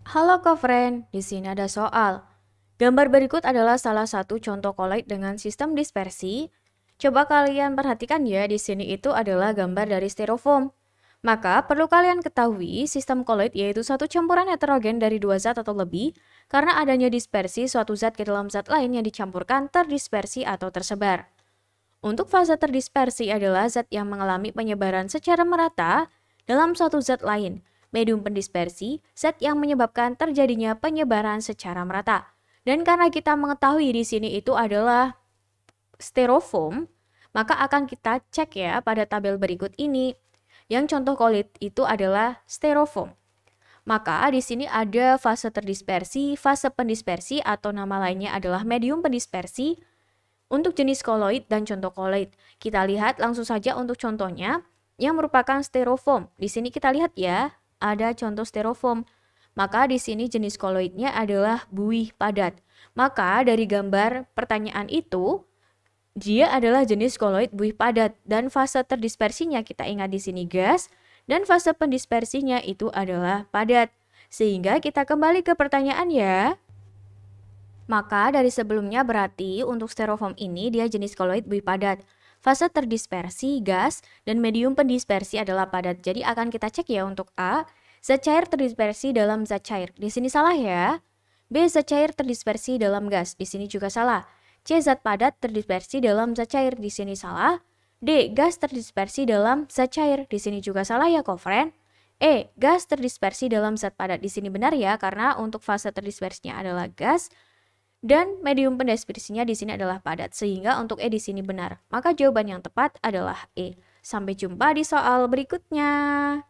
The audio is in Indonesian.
Halo friend, di sini ada soal. Gambar berikut adalah salah satu contoh koloid dengan sistem dispersi. Coba kalian perhatikan ya, di sini itu adalah gambar dari styrofoam. Maka perlu kalian ketahui sistem koloid yaitu satu campuran heterogen dari dua zat atau lebih karena adanya dispersi suatu zat ke dalam zat lain yang dicampurkan terdispersi atau tersebar. Untuk fase terdispersi adalah zat yang mengalami penyebaran secara merata dalam suatu zat lain medium pendispersi, set yang menyebabkan terjadinya penyebaran secara merata. Dan karena kita mengetahui di sini itu adalah styrofoam, maka akan kita cek ya pada tabel berikut ini. Yang contoh kolit itu adalah styrofoam. Maka di sini ada fase terdispersi, fase pendispersi atau nama lainnya adalah medium pendispersi. Untuk jenis koloid dan contoh koloid, kita lihat langsung saja untuk contohnya yang merupakan styrofoam. Di sini kita lihat ya, ada contoh styrofoam. Maka di sini jenis koloidnya adalah buih padat. Maka dari gambar pertanyaan itu, dia adalah jenis koloid buih padat dan fase terdispersinya kita ingat di sini gas dan fase pendispersinya itu adalah padat. Sehingga kita kembali ke pertanyaan ya. Maka dari sebelumnya berarti untuk styrofoam ini dia jenis koloid buih padat. Fase terdispersi gas dan medium pendispersi adalah padat. Jadi akan kita cek ya untuk A, zat cair terdispersi dalam zat cair. Di sini salah ya. B, zat cair terdispersi dalam gas. Di sini juga salah. C, zat padat terdispersi dalam zat cair. Di sini salah. D. Gas terdispersi dalam zat cair. Di sini juga salah ya, kofren. E. Gas terdispersi dalam zat padat. Di sini benar ya, karena untuk fase terdispersinya adalah gas, dan medium pendeskripsinya di sini adalah padat sehingga untuk E di sini benar. Maka jawaban yang tepat adalah E. Sampai jumpa di soal berikutnya.